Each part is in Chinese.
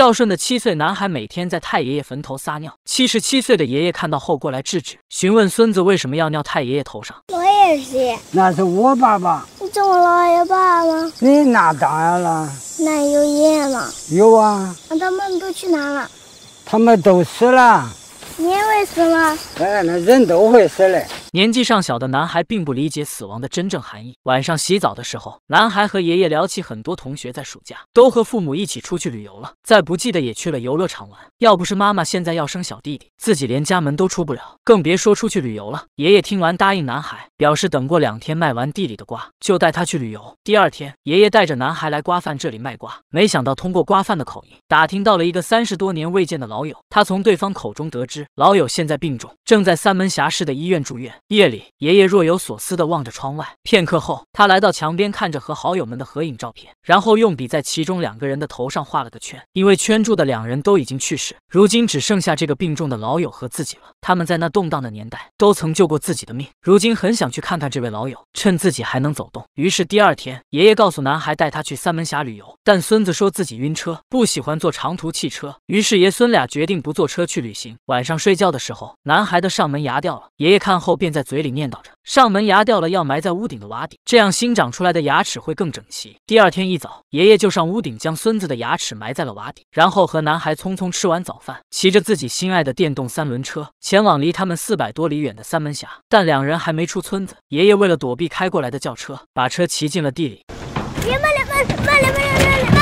孝顺的七岁男孩每天在太爷爷坟头撒尿。七十七岁的爷爷看到后过来制止，询问孙子为什么要尿太爷爷头上。我也是。那是我爸爸。你怎么了，有爸爸？你那当然了。那有爷爷吗？有啊。那他们都去哪了？他们都死了。你会死吗？哎，那人都会死嘞。年纪尚小的男孩并不理解死亡的真正含义。晚上洗澡的时候，男孩和爷爷聊起，很多同学在暑假都和父母一起出去旅游了，再不济的也去了游乐场玩。要不是妈妈现在要生小弟弟，自己连家门都出不了，更别说出去旅游了。爷爷听完答应男孩，表示等过两天卖完地里的瓜，就带他去旅游。第二天，爷爷带着男孩来瓜贩这里卖瓜，没想到通过瓜贩的口音打听到了一个三十多年未见的老友。他从对方口中得知。老友现在病重，正在三门峡市的医院住院。夜里，爷爷若有所思地望着窗外。片刻后，他来到墙边，看着和好友们的合影照片，然后用笔在其中两个人的头上画了个圈。因为圈住的两人都已经去世，如今只剩下这个病重的老友和自己了。他们在那动荡的年代都曾救过自己的命，如今很想去看看这位老友，趁自己还能走动。于是第二天，爷爷告诉男孩带他去三门峡旅游，但孙子说自己晕车，不喜欢坐长途汽车，于是爷孙俩决定不坐车去旅行。晚上。睡觉的时候，男孩的上门牙掉了。爷爷看后便在嘴里念叨着：“上门牙掉了，要埋在屋顶的瓦底，这样新长出来的牙齿会更整齐。”第二天一早，爷爷就上屋顶将孙子的牙齿埋在了瓦底，然后和男孩匆匆吃完早饭，骑着自己心爱的电动三轮车前往离他们四百多里远的三门峡。但两人还没出村子，爷爷为了躲避开过来的轿车，把车骑进了地里。慢点，慢点，慢点，慢点，慢点。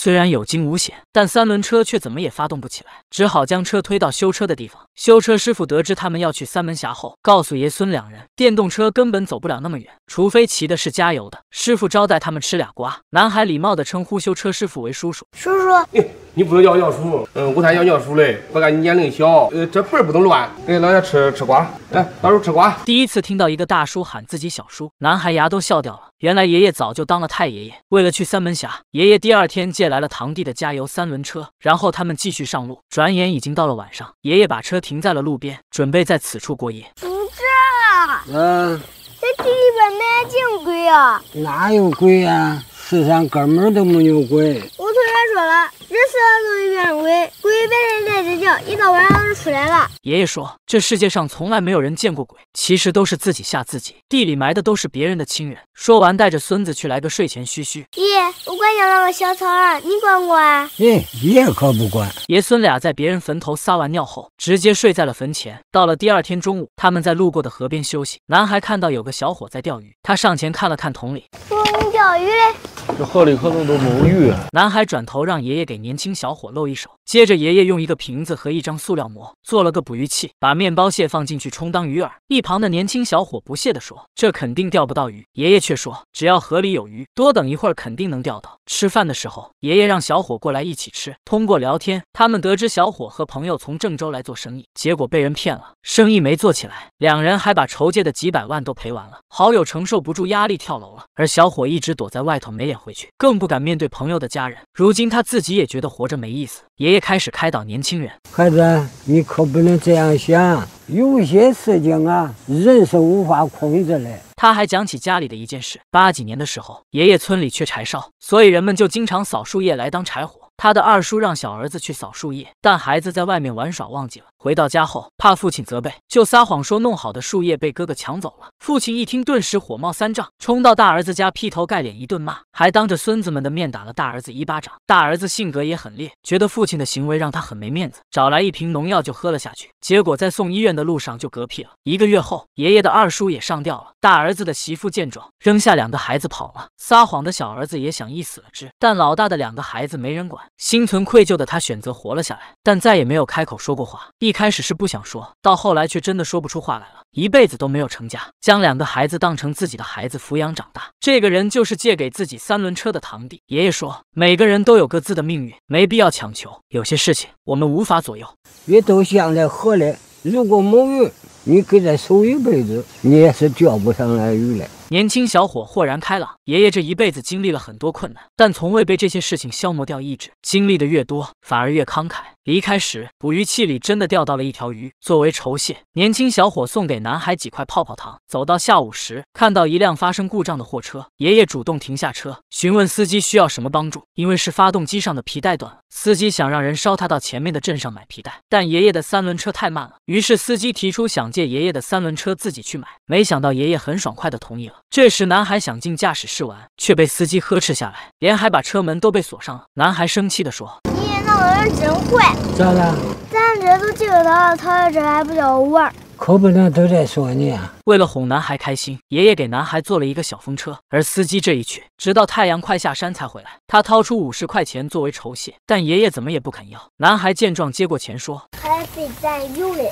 虽然有惊无险，但三轮车却怎么也发动不起来，只好将车推到修车的地方。修车师傅得知他们要去三门峡后，告诉爷孙两人，电动车根本走不了那么远，除非骑的是加油的。师傅招待他们吃俩瓜，男孩礼貌地称呼修车师傅为叔叔。叔叔。你不能叫尿叔，嗯，我才叫尿叔嘞。我看你年龄小，呃，这辈儿不能乱。给老爷吃吃瓜，来，老叔吃瓜。第一次听到一个大叔喊自己小叔，男孩牙都笑掉了。原来爷爷早就当了太爷爷。为了去三门峡，爷爷第二天借来了堂弟的加油三轮车，然后他们继续上路。转眼已经到了晚上，爷爷把车停在了路边，准备在此处过夜。不是，嗯，这地方面有鬼啊？哪有鬼啊？世上根本都没有鬼。我突然说了。这是要弄一变鬼，鬼白天在睡觉，一到晚上就出来了。爷爷说，这世界上从来没有人见过鬼，其实都是自己吓自己。地里埋的都是别人的亲人。说完，带着孙子去来个睡前嘘嘘。爷爷，我管你那个小草儿，你管不管？爷爷可不管。爷孙俩在别人坟头撒完尿后，直接睡在了坟前。到了第二天中午，他们在路过的河边休息。男孩看到有个小伙在钓鱼，他上前看了看桶里。叔，你钓鱼嘞？这河里可能都没鱼。男孩转头让爷爷给你。年轻小伙露一手，接着爷爷用一个瓶子和一张塑料膜做了个捕鱼器，把面包屑放进去充当鱼饵。一旁的年轻小伙不屑地说：“这肯定钓不到鱼。”爷爷却说：“只要河里有鱼，多等一会儿肯定能钓到。”吃饭的时候，爷爷让小伙过来一起吃。通过聊天，他们得知小伙和朋友从郑州来做生意，结果被人骗了，生意没做起来，两人还把筹借的几百万都赔完了。好友承受不住压力跳楼了，而小伙一直躲在外头，没脸回去，更不敢面对朋友的家人。如今他自己也觉。觉得活着没意思，爷爷开始开导年轻人。孩子，你可不能这样想，有些事情啊，人是无法控制的。他还讲起家里的一件事，八几年的时候，爷爷村里缺柴烧，所以人们就经常扫树叶来当柴火。他的二叔让小儿子去扫树叶，但孩子在外面玩耍忘记了。回到家后，怕父亲责备，就撒谎说弄好的树叶被哥哥抢走了。父亲一听，顿时火冒三丈，冲到大儿子家劈头盖脸一顿骂，还当着孙子们的面打了大儿子一巴掌。大儿子性格也很烈，觉得父亲的行为让他很没面子，找来一瓶农药就喝了下去。结果在送医院的路上就嗝屁了。一个月后，爷爷的二叔也上吊了。大儿子的媳妇见状，扔下两个孩子跑了。撒谎的小儿子也想一死了之，但老大的两个孩子没人管，心存愧疚的他选择活了下来，但再也没有开口说过话。一。一开始是不想说，到后来却真的说不出话来了。一辈子都没有成家，将两个孩子当成自己的孩子抚养长大。这个人就是借给自己三轮车的堂弟。爷爷说，每个人都有各自的命运，没必要强求。有些事情我们无法左右。鱼都想在河里，如果没鱼，你给他守一辈子，你也是钓不上来鱼的。年轻小伙豁然开朗，爷爷这一辈子经历了很多困难，但从未被这些事情消磨掉意志。经历的越多，反而越慷慨。离开时，捕鱼器里真的钓到了一条鱼，作为酬谢，年轻小伙送给男孩几块泡泡糖。走到下午时，看到一辆发生故障的货车，爷爷主动停下车，询问司机需要什么帮助。因为是发动机上的皮带断了，司机想让人捎他到前面的镇上买皮带，但爷爷的三轮车太慢了。于是司机提出想借爷爷的三轮车自己去买，没想到爷爷很爽快的同意了。这时，男孩想进驾驶室玩，却被司机呵斥下来。连还把车门都被锁上了。男孩生气地说：“你爷那人真坏！咋了？咱这都几个他了，他这还不叫我玩？可不能都在说你啊！”为了哄男孩开心，爷爷给男孩做了一个小风车。而司机这一去，直到太阳快下山才回来。他掏出五十块钱作为酬谢，但爷爷怎么也不肯要。男孩见状接过钱说：“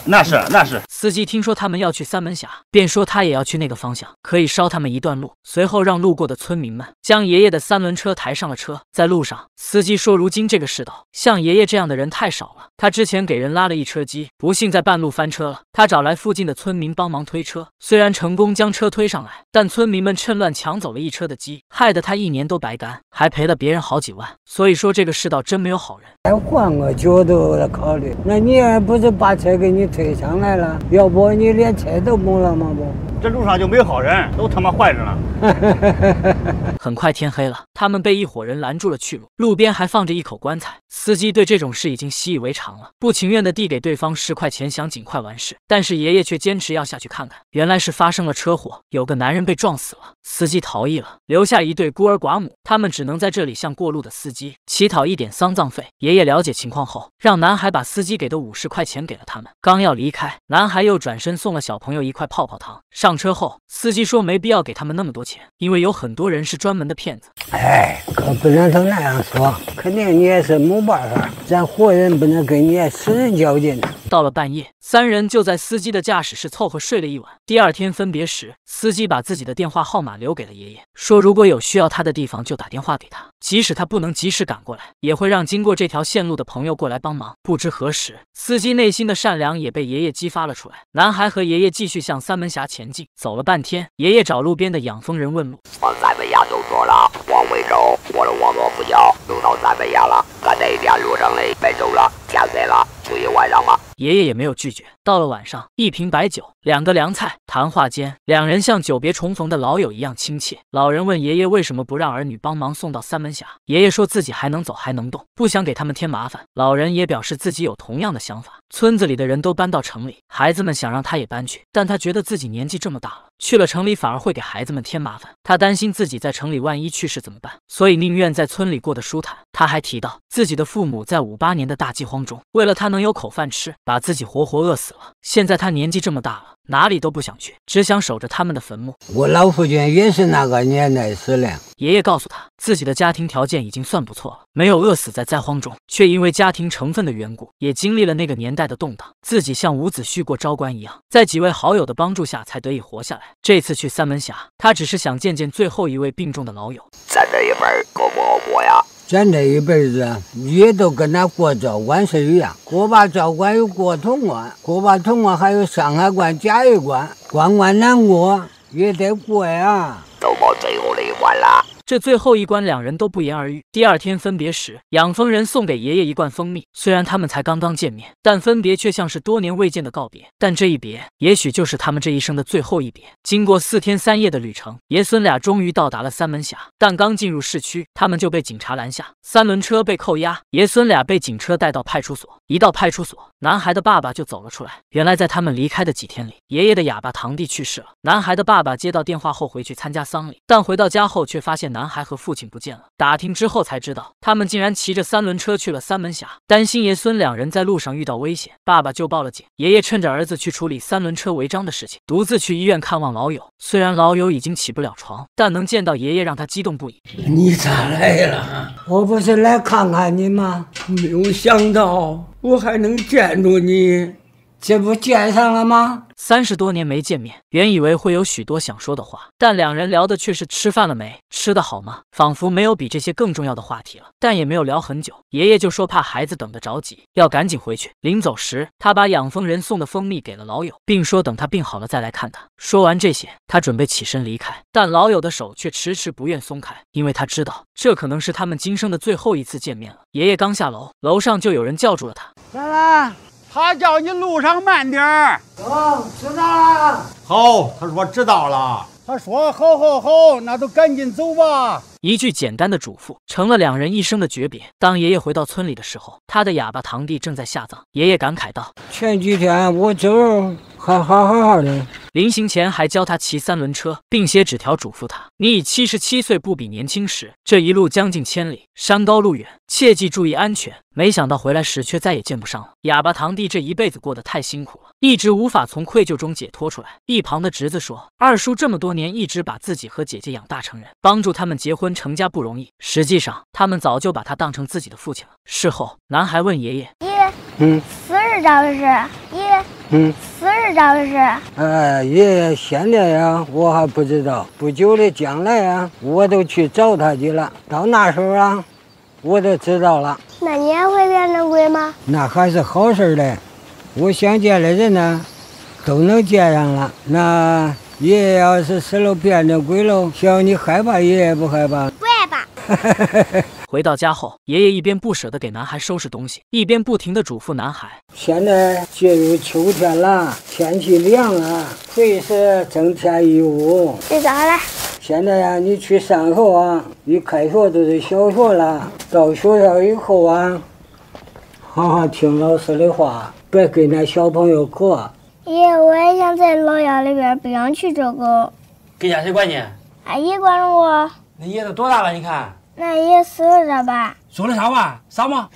那是那是。”司机听说他们要去三门峡，便说他也要去那个方向，可以捎他们一段路。随后让路过的村民们将爷爷的三轮车抬上了车。在路上，司机说：“如今这个世道，像爷爷这样的人太少了。他之前给人拉了一车鸡，不幸在半路翻车了。他找来附近的村民帮忙推车。”虽然成功将车推上来，但村民们趁乱抢走了一车的鸡，害得他一年都白干，还赔了别人好几万。所以说，这个世道真没有好人。再换个角度来考虑，那你也不是把车给你推上来了？要不你连车都没了吗？不。这路上就没好人，都他妈坏着呢。很快天黑了，他们被一伙人拦住了去路，路边还放着一口棺材。司机对这种事已经习以为常了，不情愿的递给对方十块钱，想尽快完事。但是爷爷却坚持要下去看看，原来是发生了车祸，有个男人被撞死了，司机逃逸了，留下一对孤儿寡母，他们只能在这里向过路的司机乞讨一点丧葬费。爷爷了解情况后，让男孩把司机给的五十块钱给了他们，刚要离开，男孩又转身送了小朋友一块泡泡糖上。车后，司机说没必要给他们那么多钱，因为有很多人是专门的骗子。哎，可不能都那样说，肯定你也是没办法，咱活人不能跟伢死人较劲。到了半夜，三人就在司机的驾驶室凑合睡了一晚。第二天分别时，司机把自己的电话号码留给了爷爷，说如果有需要他的地方就打电话给他，即使他不能及时赶过来，也会让经过这条线路的朋友过来帮忙。不知何时，司机内心的善良也被爷爷激发了出来。男孩和爷爷继续向三门峡前进。走了半天，爷爷找路边的养蜂人问路。咱们要走错了，往回走。过了王老夫家，就到咱们家了。在那条路上嘞，白走了，天黑了，就一晚上吧。爷爷也没有拒绝。到了晚上，一瓶白酒，两个凉菜。谈话间，两人像久别重逢的老友一样亲切。老人问爷爷为什么不让儿女帮忙送到三门峡，爷爷说自己还能走还能动，不想给他们添麻烦。老人也表示自己有同样的想法。村子里的人都搬到城里，孩子们想让他也搬去，但他觉得自己年纪这么大了，去了城里反而会给孩子们添麻烦。他担心自己在城里万一去世怎么办，所以宁愿在村里过得舒坦。他还提到自己的父母在五八年的大饥荒中，为了他能有口饭吃，把自己活活饿死了。现在他年纪这么大了。哪里都不想去，只想守着他们的坟墓。我老父亲也是那个年代死的。爷爷告诉他，自己的家庭条件已经算不错了，没有饿死在灾荒中，却因为家庭成分的缘故，也经历了那个年代的动荡。自己像伍子胥过昭关一样，在几位好友的帮助下才得以活下来。这次去三门峡，他只是想见见最后一位病重的老友。咱这一辈够不么呀？咱这一辈子，也都跟那过交关是一样，过罢交关，又过潼关，过罢潼关，还有山海关、甲乙关，关关难过，也得过呀。都莫最后的一关了。这最后一关，两人都不言而喻。第二天分别时，养蜂人送给爷爷一罐蜂蜜。虽然他们才刚刚见面，但分别却像是多年未见的告别。但这一别，也许就是他们这一生的最后一别。经过四天三夜的旅程，爷孙俩终于到达了三门峡。但刚进入市区，他们就被警察拦下，三轮车被扣押，爷孙俩被警车带到派出所。一到派出所，男孩的爸爸就走了出来。原来，在他们离开的几天里，爷爷的哑巴堂弟去世了。男孩的爸爸接到电话后回去参加丧礼，但回到家后却发现。男孩和父亲不见了。打听之后才知道，他们竟然骑着三轮车去了三门峡。担心爷孙两人在路上遇到危险，爸爸就报了警。爷爷趁着儿子去处理三轮车违章的事情，独自去医院看望老友。虽然老友已经起不了床，但能见到爷爷让他激动不已。你咋来了？我不是来看看你吗？没有想到，我还能见着你。这不见上了吗？三十多年没见面，原以为会有许多想说的话，但两人聊的却是吃饭了没，吃的好吗？仿佛没有比这些更重要的话题了。但也没有聊很久，爷爷就说怕孩子等得着急，要赶紧回去。临走时，他把养蜂人送的蜂蜜给了老友，并说等他病好了再来看他。说完这些，他准备起身离开，但老友的手却迟迟不愿松开，因为他知道这可能是他们今生的最后一次见面了。爷爷刚下楼，楼上就有人叫住了他：“来啦。”他叫你路上慢点儿。哦，知道了。好，他说知道了。他说好，好，好，那就赶紧走吧。一句简单的嘱咐，成了两人一生的诀别。当爷爷回到村里的时候，他的哑巴堂弟正在下葬。爷爷感慨道：“前几天我走。”好好好临行前还教他骑三轮车，并写纸条嘱咐他：“你已七十七岁，不比年轻时。这一路将近千里，山高路远，切记注意安全。”没想到回来时却再也见不上了。哑巴堂弟这一辈子过得太辛苦了，一直无法从愧疚中解脱出来。一旁的侄子说：“二叔这么多年一直把自己和姐姐养大成人，帮助他们结婚成家不容易。实际上，他们早就把他当成自己的父亲了。”事后，男孩问爷爷。嗯，死是咋回事？爷，嗯，死是咋回事？哎，爷爷现在呀，我还不知道。不久的将来啊，我都去找他去了。到那时候啊，我就知道了。那你也会变成鬼吗？那还是好事嘞。我想见的人呢，都能见上了。那爷爷要是死了变成鬼喽，小你害怕爷爷不害怕？回到家后，爷爷一边不舍得给男孩收拾东西，一边不停地嘱咐男孩：“现在进入秋天了，天气凉了，随时增添衣物。睡着了？现在呀，你去上学，啊，你开学就是小学了。到学校以后啊，好好听老师的话，别跟那小朋友磕。爷爷，我也想在老家里边，不想去这个。跟家谁管你？阿姨管着我。”那爷子多大了？你看，那爷爷死了吧？说了啥话？啥吗？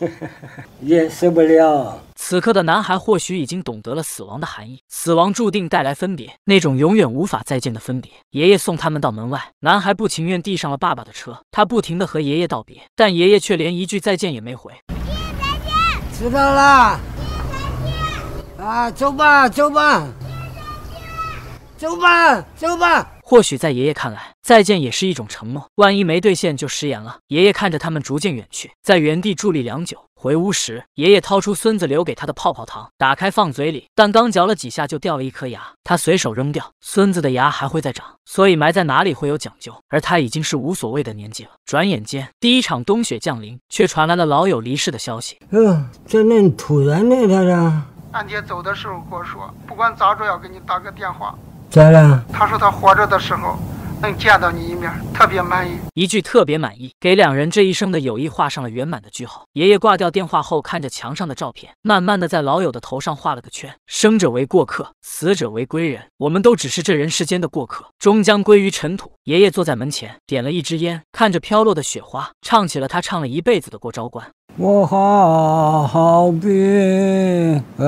爷 死不了。此刻的男孩或许已经懂得了死亡的含义，死亡注定带来分别，那种永远无法再见的分别。爷爷送他们到门外，男孩不情愿地上了爸爸的车，他不停地和爷爷道别，但爷爷却连一句再见也没回。爷爷再见。知道了。爷爷再见。啊，走吧，走吧。爷爷再见。走吧，走吧。或许在爷爷看来。再见也是一种承诺，万一没兑现就食言了。爷爷看着他们逐渐远去，在原地伫立良久。回屋时，爷爷掏出孙子留给他的泡泡糖，打开放嘴里，但刚嚼了几下就掉了一颗牙，他随手扔掉。孙子的牙还会再长，所以埋在哪里会有讲究。而他已经是无所谓的年纪了。转眼间，第一场冬雪降临，却传来了老友离世的消息。嗯，在那突然他天，俺爹走的时候跟我说，不管咋着要给你打个电话。咋了？他说他活着的时候。能见到你一面，特别满意。一句特别满意，给两人这一生的友谊画上了圆满的句号。爷爷挂掉电话后，看着墙上的照片，慢慢的在老友的头上画了个圈。生者为过客，死者为归人。我们都只是这人世间的过客，终将归于尘土。爷爷坐在门前，点了一支烟，看着飘落的雪花，唱起了他唱了一辈子的《过招关》。我好比白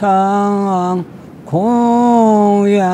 杨。空院。